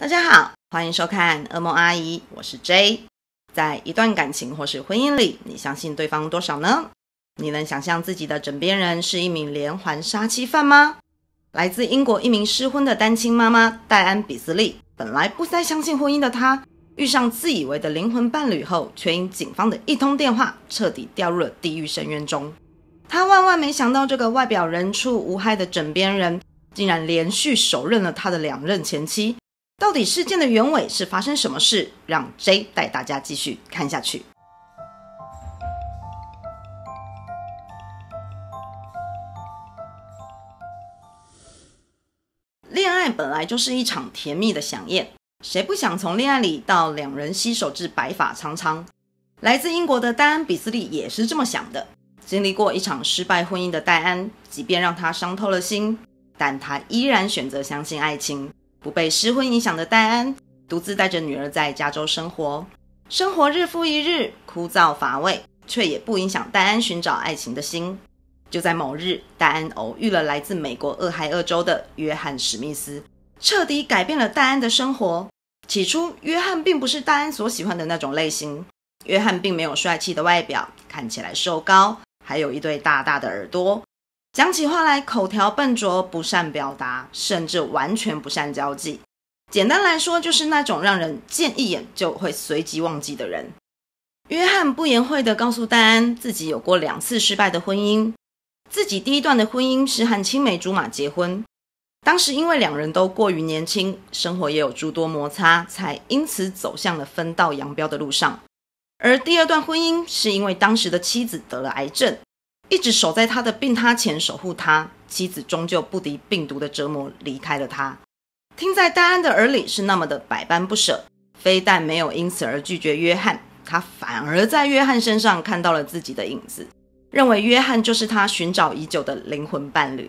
大家好，欢迎收看《噩梦阿姨》，我是 J。在一段感情或是婚姻里，你相信对方多少呢？你能想象自己的枕边人是一名连环杀妻犯吗？来自英国一名失婚的单亲妈妈戴安·比斯利，本来不再相信婚姻的她，遇上自以为的灵魂伴侣后，却因警方的一通电话，彻底掉入了地狱深渊中。她万万没想到，这个外表人畜无害的枕边人，竟然连续手刃了他的两任前妻。到底事件的原委是发生什么事？让 J 带大家继续看下去。恋爱本来就是一场甜蜜的飨宴，谁不想从恋爱里到两人携手至白发苍苍？来自英国的戴安·比斯利也是这么想的。经历过一场失败婚姻的戴安，即便让她伤透了心，但她依然选择相信爱情。不被失婚影响的戴安，独自带着女儿在加州生活，生活日复一日，枯燥乏味，却也不影响戴安寻找爱情的心。就在某日，戴安偶遇了来自美国俄亥俄州的约翰史密斯，彻底改变了戴安的生活。起初，约翰并不是戴安所喜欢的那种类型。约翰并没有帅气的外表，看起来瘦高，还有一对大大的耳朵。讲起话来口条笨拙，不善表达，甚至完全不善交际。简单来说，就是那种让人见一眼就会随即忘记的人。约翰不言讳地告诉戴安，自己有过两次失败的婚姻。自己第一段的婚姻是和青梅竹马结婚，当时因为两人都过于年轻，生活也有诸多摩擦，才因此走向了分道扬镳的路上。而第二段婚姻是因为当时的妻子得了癌症。一直守在他的病榻前守护他，妻子终究不敌病毒的折磨，离开了他。听在戴安的耳里是那么的百般不舍，非但没有因此而拒绝约翰，他反而在约翰身上看到了自己的影子，认为约翰就是他寻找已久的灵魂伴侣。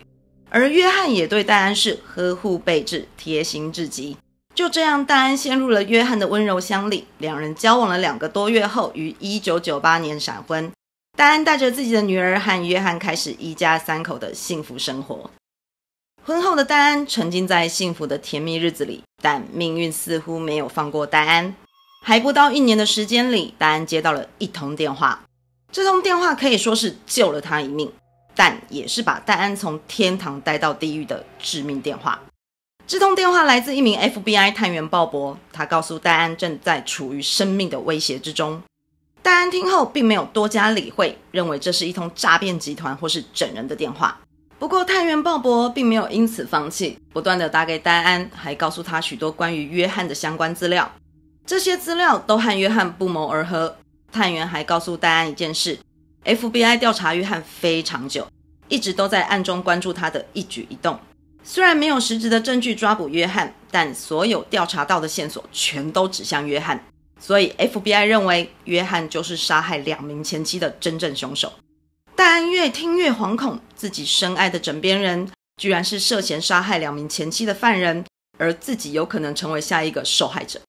而约翰也对戴安是呵护备至，贴心至极。就这样，戴安陷入了约翰的温柔乡里，两人交往了两个多月后，于一九九八年闪婚。戴安带着自己的女儿和约翰开始一家三口的幸福生活。婚后的戴安沉浸在幸福的甜蜜日子里，但命运似乎没有放过戴安。还不到一年的时间里，戴安接到了一通电话，这通电话可以说是救了他一命，但也是把戴安从天堂带到地狱的致命电话。这通电话来自一名 FBI 探员鲍勃，他告诉戴安正在处于生命的威胁之中。戴安听后并没有多加理会，认为这是一通诈骗集团或是整人的电话。不过，探员鲍勃并没有因此放弃，不断的打给戴安，还告诉他许多关于约翰的相关资料。这些资料都和约翰不谋而合。探员还告诉戴安一件事：FBI 调查约翰非常久，一直都在暗中关注他的一举一动。虽然没有实质的证据抓捕约翰，但所有调查到的线索全都指向约翰。所以 FBI 认为约翰就是杀害两名前妻的真正凶手。戴安越听越惶恐，自己深爱的枕边人，居然是涉嫌杀害两名前妻的犯人，而自己有可能成为下一个受害者。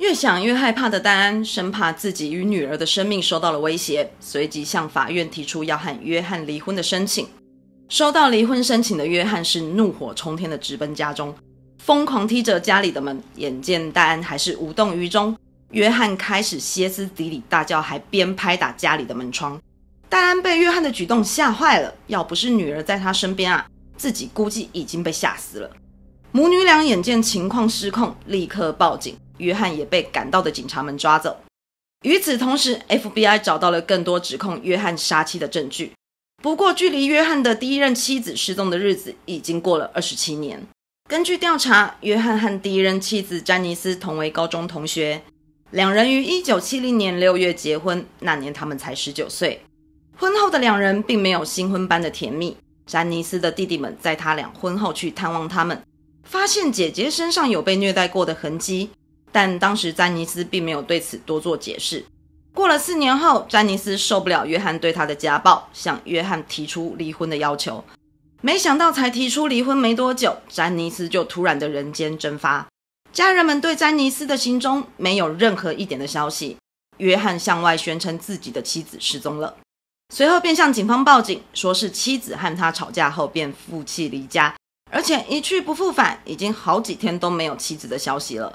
越想越害怕的戴安，生怕自己与女儿的生命受到了威胁，随即向法院提出要和约翰离婚的申请。收到离婚申请的约翰是怒火冲天的，直奔家中，疯狂踢着家里的门，眼见戴安还是无动于衷。约翰开始歇斯底里大叫，还边拍打家里的门窗。戴安被约翰的举动吓坏了，要不是女儿在他身边啊，自己估计已经被吓死了。母女俩眼见情况失控，立刻报警。约翰也被赶到的警察们抓走。与此同时，FBI 找到了更多指控约翰杀妻的证据。不过，距离约翰的第一任妻子失踪的日子已经过了二十七年。根据调查，约翰和第一任妻子詹妮斯同为高中同学。两人于一九七零年六月结婚，那年他们才十九岁。婚后的两人并没有新婚般的甜蜜。詹尼斯的弟弟们在他俩婚后去探望他们，发现姐姐身上有被虐待过的痕迹，但当时詹尼斯并没有对此多做解释。过了四年后，詹尼斯受不了约翰对他的家暴，向约翰提出离婚的要求。没想到，才提出离婚没多久，詹尼斯就突然的人间蒸发。家人们对詹尼斯的行踪没有任何一点的消息。约翰向外宣称自己的妻子失踪了，随后便向警方报警，说是妻子和他吵架后便负气离家，而且一去不复返，已经好几天都没有妻子的消息了。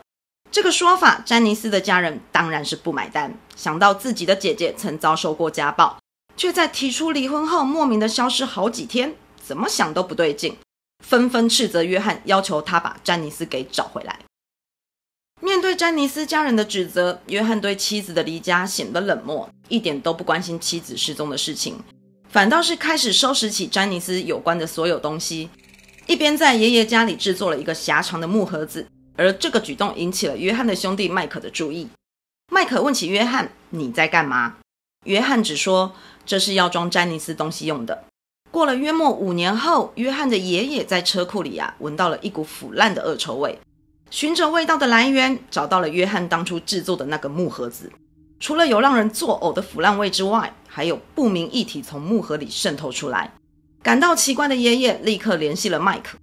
这个说法，詹尼斯的家人当然是不买单。想到自己的姐姐曾遭受过家暴，却在提出离婚后莫名的消失好几天，怎么想都不对劲，纷纷斥责约翰，要求他把詹尼斯给找回来。面对詹尼斯家人的指责，约翰对妻子的离家显得冷漠，一点都不关心妻子失踪的事情，反倒是开始收拾起詹尼斯有关的所有东西，一边在爷爷家里制作了一个狭长的木盒子，而这个举动引起了约翰的兄弟麦克的注意。麦克问起约翰：“你在干嘛？”约翰只说：“这是要装詹尼斯东西用的。”过了约莫五年后，约翰的爷爷在车库里啊，闻到了一股腐烂的恶臭味。寻着味道的来源，找到了约翰当初制作的那个木盒子。除了有让人作呕的腐烂味之外，还有不明液体从木盒里渗透出来。感到奇怪的爷爷立刻联系了麦克。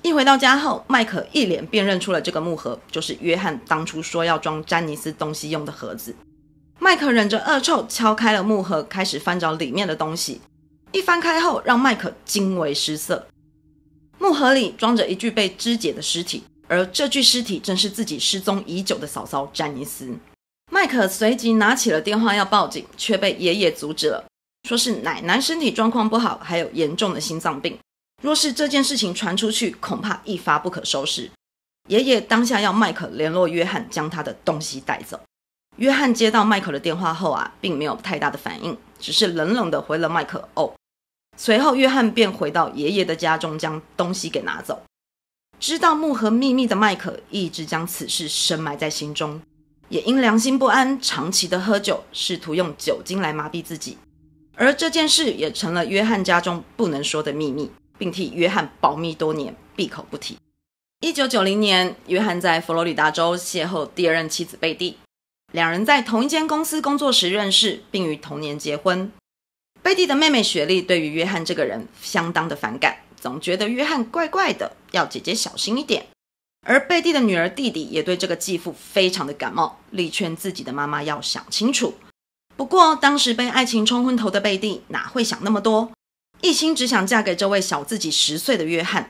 一回到家后，麦克一脸辨认出了这个木盒，就是约翰当初说要装詹尼斯东西用的盒子。麦克忍着恶臭敲开了木盒，开始翻找里面的东西。一翻开后，让麦克惊为失色，木盒里装着一具被肢解的尸体。而这具尸体正是自己失踪已久的嫂嫂詹妮斯。麦克随即拿起了电话要报警，却被爷爷阻止了，说是奶奶身体状况不好，还有严重的心脏病。若是这件事情传出去，恐怕一发不可收拾。爷爷当下要迈克联络约翰，将他的东西带走。约翰接到麦克的电话后啊，并没有太大的反应，只是冷冷的回了麦克“哦”。随后，约翰便回到爷爷的家中，将东西给拿走。知道木盒秘密的麦克一直将此事深埋在心中，也因良心不安，长期的喝酒，试图用酒精来麻痹自己。而这件事也成了约翰家中不能说的秘密，并替约翰保密多年，闭口不提。一九九零年，约翰在佛罗里达州邂逅第二任妻子贝蒂，两人在同一间公司工作时认识，并于同年结婚。贝蒂的妹妹雪莉对于约翰这个人相当的反感。总觉得约翰怪怪的，要姐姐小心一点。而贝蒂的女儿弟弟也对这个继父非常的感冒，力劝自己的妈妈要想清楚。不过当时被爱情冲昏头的贝蒂哪会想那么多，一心只想嫁给这位小自己十岁的约翰。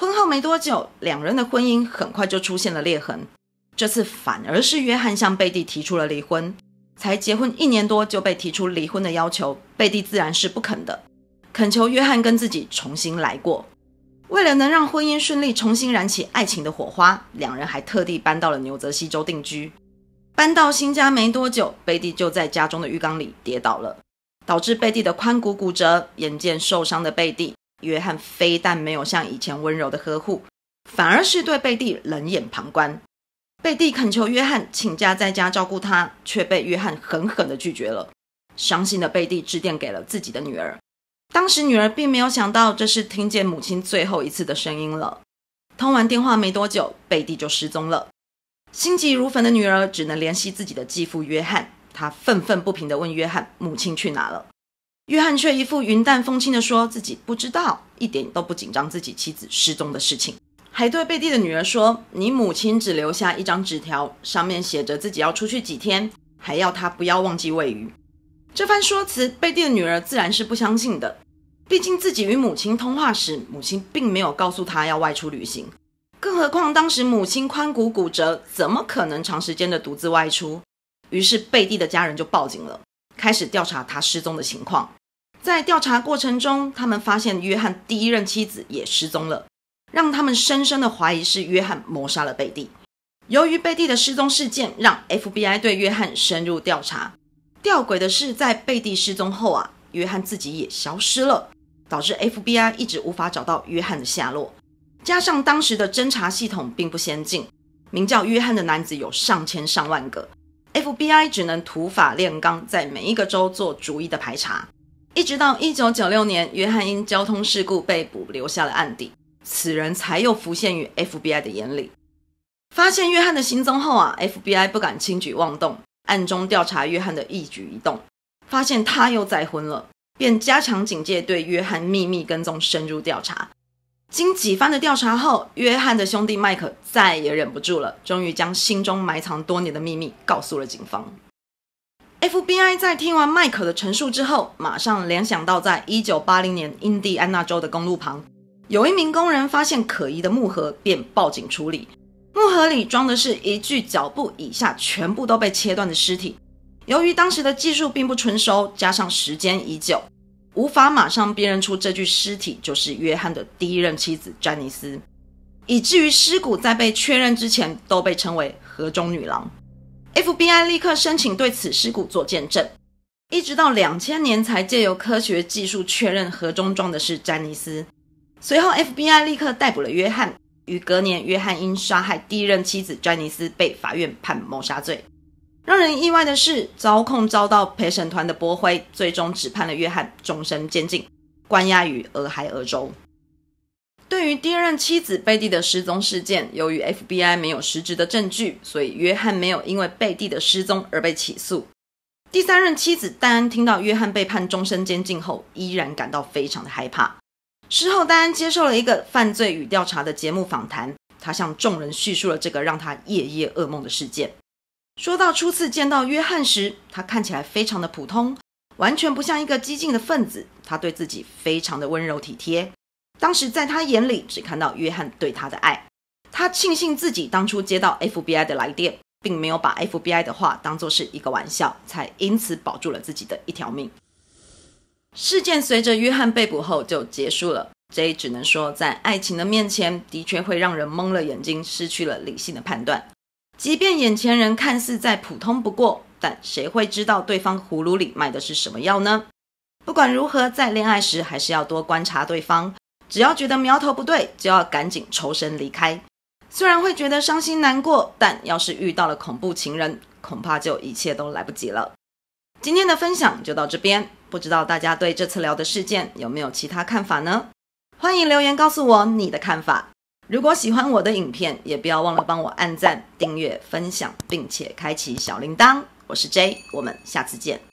婚后没多久，两人的婚姻很快就出现了裂痕。这次反而是约翰向贝蒂提出了离婚。才结婚一年多就被提出离婚的要求，贝蒂自然是不肯的。恳求约翰跟自己重新来过，为了能让婚姻顺利重新燃起爱情的火花，两人还特地搬到了牛泽西州定居。搬到新家没多久，贝蒂就在家中的浴缸里跌倒了，导致贝蒂的髋骨骨折。眼见受伤的贝蒂，约翰非但没有像以前温柔的呵护，反而是对贝蒂冷眼旁观。贝蒂恳求约翰请假在家照顾她，却被约翰狠狠地拒绝了。伤心的贝蒂致电给了自己的女儿。当时女儿并没有想到这是听见母亲最后一次的声音了。通完电话没多久，贝蒂就失踪了。心急如焚的女儿只能联系自己的继父约翰。她愤愤不平地问约翰：“母亲去哪了？”约翰却一副云淡风轻地说：“自己不知道，一点都不紧张自己妻子失踪的事情。”还对贝蒂的女儿说：“你母亲只留下一张纸条，上面写着自己要出去几天，还要她不要忘记喂鱼。”这番说辞，贝蒂的女儿自然是不相信的。毕竟自己与母亲通话时，母亲并没有告诉她要外出旅行。更何况当时母亲髋骨骨折，怎么可能长时间的独自外出？于是贝蒂的家人就报警了，开始调查她失踪的情况。在调查过程中，他们发现约翰第一任妻子也失踪了，让他们深深的怀疑是约翰谋杀了贝蒂。由于贝蒂的失踪事件，让 FBI 对约翰深入调查。吊诡的是，在贝蒂失踪后啊，约翰自己也消失了，导致 FBI 一直无法找到约翰的下落。加上当时的侦查系统并不先进，名叫约翰的男子有上千上万个，FBI 只能土法炼钢，在每一个州做逐一的排查。一直到1996年，约翰因交通事故被捕，留下了案底，此人才又浮现于 FBI 的眼里。发现约翰的行踪后啊，FBI 不敢轻举妄动。暗中调查约翰的一举一动，发现他又再婚了，便加强警戒，对约翰秘密跟踪、深入调查。经几番的调查后，约翰的兄弟麦克再也忍不住了，终于将心中埋藏多年的秘密告诉了警方。FBI 在听完麦克的陈述之后，马上联想到，在一九八零年印第安纳州的公路旁，有一名工人发现可疑的木盒，便报警处理。盒里装的是一具脚部以下全部都被切断的尸体，由于当时的技术并不纯熟，加上时间已久，无法马上辨认出这具尸体就是约翰的第一任妻子詹妮斯，以至于尸骨在被确认之前都被称为河中女郎。FBI 立刻申请对此尸骨做见证，一直到两千年才借由科学技术确认河中装的是詹妮斯，随后 FBI 立刻逮捕了约翰。于隔年，约翰因杀害第一任妻子詹尼斯被法院判谋杀罪。让人意外的是，遭控遭到陪审团的驳回，最终只判了约翰终身监禁，关押于俄亥俄州。对于第二任妻子贝蒂的失踪事件，由于 FBI 没有实质的证据，所以约翰没有因为贝蒂的失踪而被起诉。第三任妻子戴安听到约翰被判终身监禁后，依然感到非常的害怕。事后，戴安接受了一个《犯罪与调查》的节目访谈，他向众人叙述了这个让他夜夜噩梦的事件。说到初次见到约翰时，他看起来非常的普通，完全不像一个激进的分子。他对自己非常的温柔体贴，当时在他眼里只看到约翰对他的爱。他庆幸自己当初接到 FBI 的来电，并没有把 FBI 的话当作是一个玩笑，才因此保住了自己的一条命。事件随着约翰被捕后就结束了。这也只能说，在爱情的面前，的确会让人蒙了眼睛，失去了理性的判断。即便眼前人看似再普通不过，但谁会知道对方葫芦里卖的是什么药呢？不管如何，在恋爱时还是要多观察对方，只要觉得苗头不对，就要赶紧抽身离开。虽然会觉得伤心难过，但要是遇到了恐怖情人，恐怕就一切都来不及了。今天的分享就到这边。不知道大家对这次聊的事件有没有其他看法呢？欢迎留言告诉我你的看法。如果喜欢我的影片，也不要忘了帮我按赞、订阅、分享，并且开启小铃铛。我是 J，我们下次见。